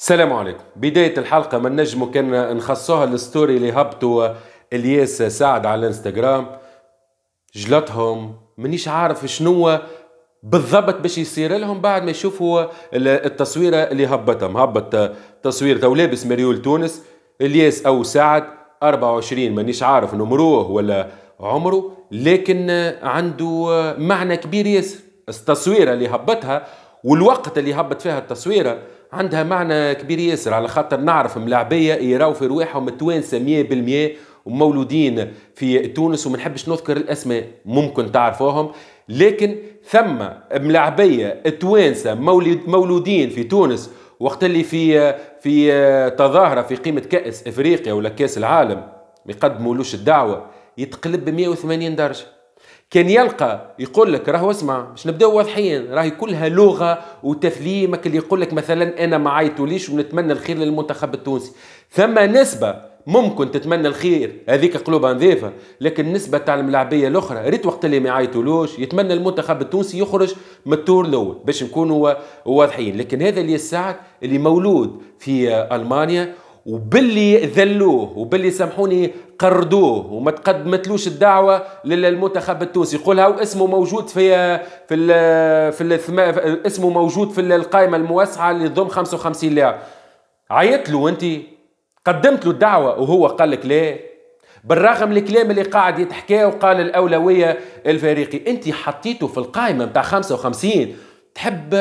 السلام عليكم بداية الحلقة من نجمو كان نخصوها الستوري اللي هبطوا الياس سعد على الانستغرام جلطهم منيش عارف شنو بالضبط باش يصير لهم بعد ما يشوفوا التصويرة اللي هبطهم هبط تصوير ولابس مريول تونس الياس او سعد 24 مانيش عارف نمروه ولا عمره لكن عنده معنى كبير ياسر التصويرة اللي هبطها والوقت اللي هبط فيها التصويرة عندها معنى كبير ياسر على خاطر نعرف ملاعبيه يراو في رواحهم التوانسه 100% ومولودين في تونس وما نحبش نذكر الاسماء ممكن تعرفوهم لكن ثم ملاعبيه توانسه مولودين في تونس وقت اللي في في تظاهره في قيمه كاس افريقيا ولا كاس العالم ما يقدمولوش الدعوه يتقلب ب 180 درجه كان يلقى يقول لك راهو اسمع باش نبداو واضحين راهي كلها لغه وتفليمك اللي يقول لك مثلا انا ما عيطوليش ونتمنى الخير للمنتخب التونسي ثم نسبه ممكن تتمنى الخير هذيك قلوبها نظيفه لكن النسبه تاع الملاعبيه الاخرى ريت وقت اللي ما يعيطولوش يتمنى المنتخب التونسي يخرج من التور الاول باش نكونوا واضحين لكن هذا اللي السعد اللي مولود في المانيا وباللي ذلوه وباللي سامحوني قردوه وما تقدمتلوش الدعوه للمنتخب التونسي هاو واسمه موجود في في الـ في الثم... اسمه موجود في القائمه الموسعه اللي تضم 55 لاعب عيطت له انت قدمت له الدعوه وهو قال لك لا بالرغم الكلام اللي قاعد يتحكى وقال الاولويه الفريقي انت حطيته في القائمه نتاع 55 تحب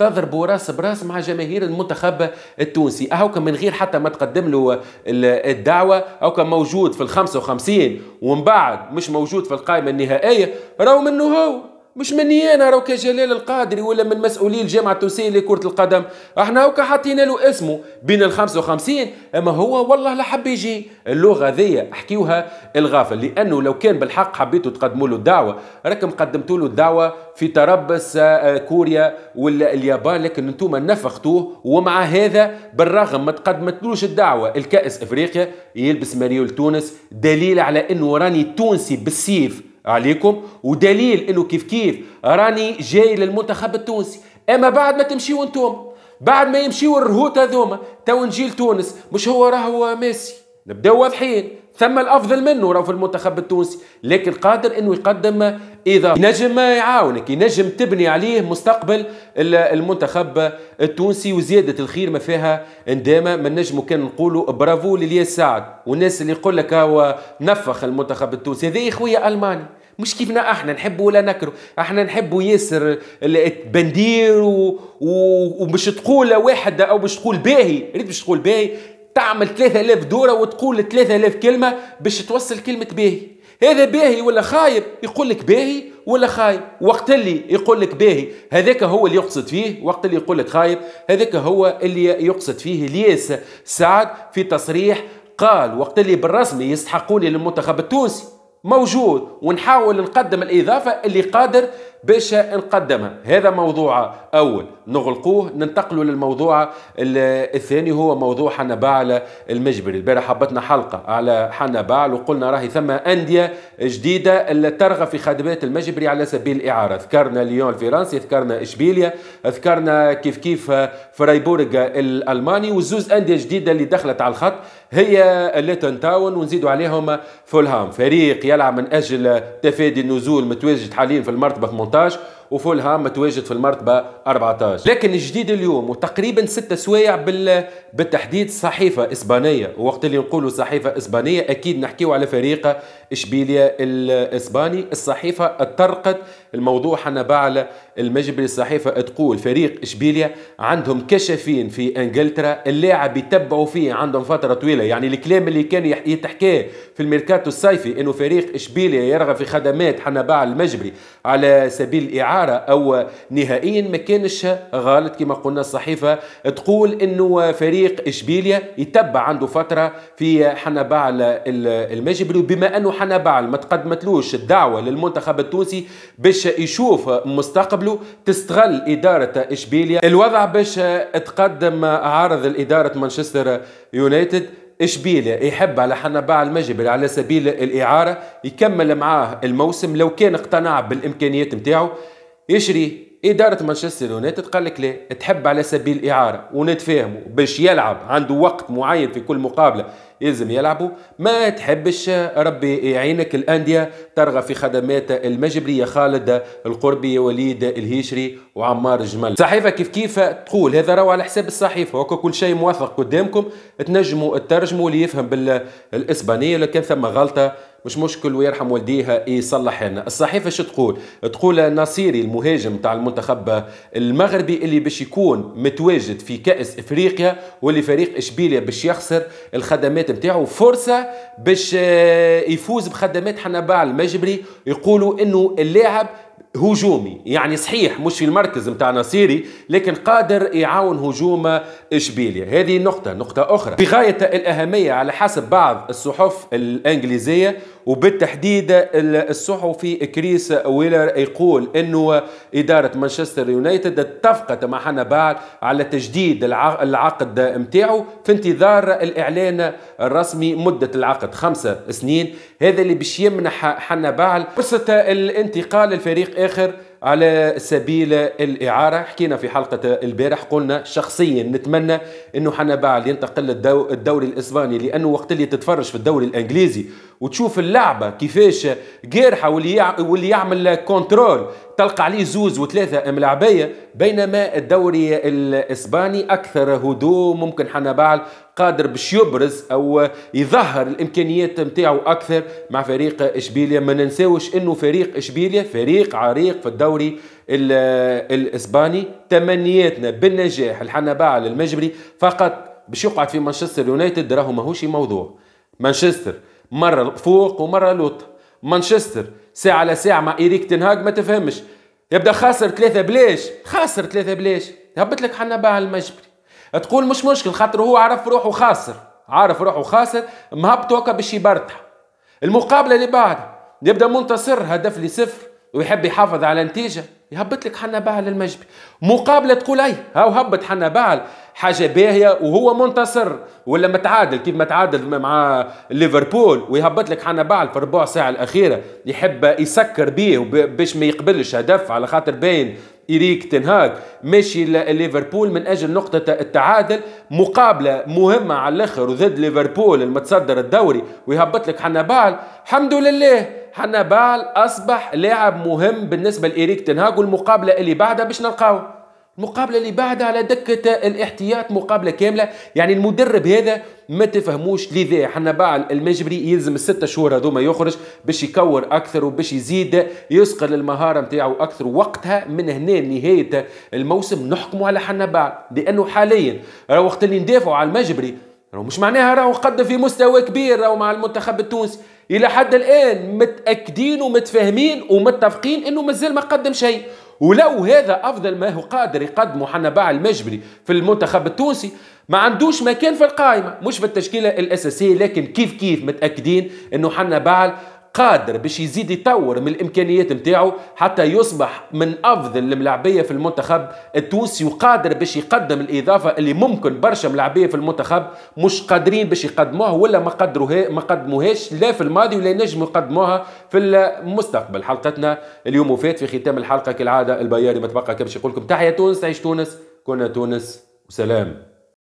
تضربوا راس براس مع جماهير المنتخب التونسي أهو كان من غير حتى ما تقدم له الدعوة أو كان موجود في ال 55 ومن بعد مش موجود في القائمة النهائية رغم أنه هو مش مني انا راه كجلال القادري ولا من مسؤولي الجامعه التونسيه لكره القدم احنا هكا حاطين له اسمه بين ال 55 اما هو والله لا حب يجي اللغه ذي احكيوها الغافل لانه لو كان بالحق حبيتوا تقدموا له الدعوه راكم قدمتوا له الدعوه في تربص آه، آه، كوريا ولا اليابان لكن انتم نفختوه ومع هذا بالرغم ما تقدمتلوش الدعوه الكاس افريقيا يلبس ماريو لتونس دليل على انه راني تونسي بالسيف عليكم ودليل انه كيف كيف راني جاي للمنتخب التونسي اما بعد ما تمشيوا انتم بعد ما يمشيوا الرهوت هذوما تو نجي لتونس مش هو راهو ميسي نبداو واضحين ثم الافضل منه راه في المنتخب التونسي لكن قادر انه يقدم اذا ينجم يعاونك ينجم تبني عليه مستقبل المنتخب التونسي وزياده الخير ما فيها ندامه ما نجم كان نقولوا برافو للياس سعد والناس اللي يقول لك هو نفخ المنتخب التونسي هذا خويا الماني مش كيفنا احنا نحبوا ولا نكره احنا نحبوا ياسر بندير و... و... ومش تقول واحد او مش تقول باهي ريت مش تقول باهي تعمل 3000 دوره وتقول 3000 كلمه باش توصل كلمه باهي هذا باهي ولا خايب يقول لك باهي ولا خايب وقت اللي يقول لك باهي هذاك هو اللي يقصد فيه وقت اللي يقول لك خايب هذاك هو اللي يقصد فيه الياس سعد في تصريح قال وقت اللي بالرسمي يستحقوني للمنتخب التونسي موجود ونحاول نقدم الإضافة اللي قادر باش نقدمها هذا موضوع أول نغلقوه ننتقلوا للموضوع الثاني هو موضوع حنا باعل المجبري البارح حبتنا حلقة على حنا باعل وقلنا راهي ثم أندية جديدة اللي ترغب في خدمات المجبري على سبيل الإعارة ذكرنا ليون الفرنسي ذكرنا إشبيليا ذكرنا كيف كيف فرايبورغ الألماني وزوز أندية جديدة اللي دخلت على الخط هي ليتون تاون ونزيدوا عليهم فولهام فريق يلعب من أجل تفادي النزول متواجد حاليا في المرتبة 18 montagem. وفولهام متواجد في المرتبه 14 لكن الجديد اليوم وتقريبا ستة سوايع بال... بالتحديد صحيفه اسبانيه ووقت اللي نقولوا صحيفه اسبانيه اكيد نحكيو على فريق اشبيليا الاسباني الصحيفه اترقت الموضوع حنا بعلى المجبري الصحيفه تقول فريق اشبيليا عندهم كشفين في انجلترا اللاعب يتبعوا فيه عندهم فتره طويله يعني الكلام اللي كان يتحكاه في الميركاتو الصيفي انه فريق اشبيليا يرغب في خدمات حنا المجبري على سبيل الاعاده استعاره او نهائيا ما كانش غلط كما قلنا الصحيفه تقول انه فريق اشبيليا يتبع عنده فتره في حنبعل المجبري وبما انه حنبعل ما تقدمتلوش الدعوه للمنتخب التونسي باش يشوف مستقبله تستغل اداره اشبيليا الوضع باش تقدم عرض لاداره مانشستر يونايتد اشبيليا يحب على حنباع المجبري على سبيل الاعاره يكمل معاه الموسم لو كان اقتنع بالامكانيات نتاعو يشري إدارة مانشستر يونايتد قال لك لا تحب على سبيل الإعارة ونتفاهموا باش يلعب عنده وقت معين في كل مقابلة يلزم يلعبوا ما تحبش ربي يعينك الأندية ترغب في خدمات المجبرية خالد القربي وليد الهيشري وعمار الجمل صحيفة كيف كيف تقول هذا راهو على حساب الصحيفة هكا كل شيء موثق قدامكم تنجموا تترجموا اللي يفهم بالإسبانية لكن ثم غلطة مش مشكل ويرحم والديها يصلح لنا الصحيفه شو تقول تقول نصيري المهاجم تاع المنتخب المغربي اللي باش يكون متواجد في كاس افريقيا واللي فريق اشبيليا باش يخسر الخدمات نتاعه فرصه باش يفوز بخدمات حنبال المجبري يقولوا انه اللاعب هجومي يعني صحيح مش في المركز نتاع نصيري لكن قادر يعاون هجوم اشبيليا هذه نقطة نقطة أخرى في غاية الأهمية على حسب بعض الصحف الإنجليزية وبالتحديد الصحفي كريس ويلر يقول انه اداره مانشستر يونايتد اتفقت مع حنا بعد على تجديد العقد نتاعو في انتظار الاعلان الرسمي مده العقد خمسة سنين هذا اللي باش يمنح حنا بعل فرصه الانتقال للفريق فريق اخر على سبيل الاعاره حكينا في حلقه البارح قلنا شخصيا نتمنى انه بعد ينتقل الدوري الاسباني لانه وقت اللي تتفرج في الدوري الانجليزي وتشوف اللعبه كيفاش جارحه واللي واللي يعمل كونترول تلقى عليه زوز وثلاثة ملاعبية بينما الدوري الإسباني أكثر هدوء ممكن حنا بعل قادر باش يبرز او يظهر الامكانيات نتاعو اكثر مع فريق اشبيليا ما ننساوش انه فريق اشبيليا فريق عريق في الدوري الاسباني تمنياتنا بالنجاح الحنبال المجبري فقط باش يقعد في مانشستر يونايتد راهو ماهوش موضوع مانشستر مره فوق ومره لوط مانشستر ساعة على ساعة مع إيريك تنهاج ما تفهمش يبدا خاسر ثلاثة بلاش خاسر ثلاثة بلاش هبط لك حنا باع المجبري تقول مش مشكل خاطر هو عرف روحه خاسر عارف روحه خاسر مهبط هكا باش يبرتح المقابله اللي بعدها يبدا منتصر هدف لي صفر ويحب يحافظ على نتيجه يهبط لك حنا باع للمجبري مقابله تقول اي هاو هبط حنا باع حاجه باهيه وهو منتصر ولا متعادل كيف ما تعادل مع ليفربول ويهبط لك بعد في ربع ساعه الاخيره يحب يسكر بيه باش ما يقبلش هدف على خاطر باين إريك تنهاك ماشي ليفربول من أجل نقطة التعادل مقابلة مهمة على الآخر وضد ليفربول المتصدر الدوري ويهبط لك حنبال الحمد لله حنبال أصبح لاعب مهم بالنسبة لإريك تنهاك والمقابلة اللي بعدها باش نلقاوه المقابله اللي بعدها على دكه الاحتياط مقابله كامله يعني المدرب هذا ما تفهموش لذا بعد المجبري يلزم الستة شهور هذوما يخرج باش يكور اكثر وباش يزيد يسقل المهاره نتاعو اكثر وقتها من هنا لنهايه الموسم نحكموا على بعد لانه حاليا راه وقت اللي ندافعوا على المجبري راه مش معناها راهو قدم في مستوى كبير راهو مع المنتخب التونسي الى حد الان متاكدين ومتفاهمين ومتفقين انه مازال ما قدم شيء ولو هذا افضل ما هو قادر يقدمه حنا باع المجبري في المنتخب التونسي ما عندوش مكان في القائمه مش في التشكيله الاساسيه لكن كيف كيف متاكدين انه حنا بعل قادر باش يزيد يطور من الامكانيات نتاعو حتى يصبح من افضل الملاعبيه في المنتخب التونسي وقادر باش يقدم الاضافه اللي ممكن برشا ملاعبيه في المنتخب مش قادرين باش يقدموها ولا ما قدروها ما قدموهاش لا في الماضي ولا ينجموا يقدموها في المستقبل حلقتنا اليوم وفات في ختام الحلقه كالعاده البياري ما تبقى كبش يقول لكم تحيا تونس تعيش تونس كنا تونس وسلام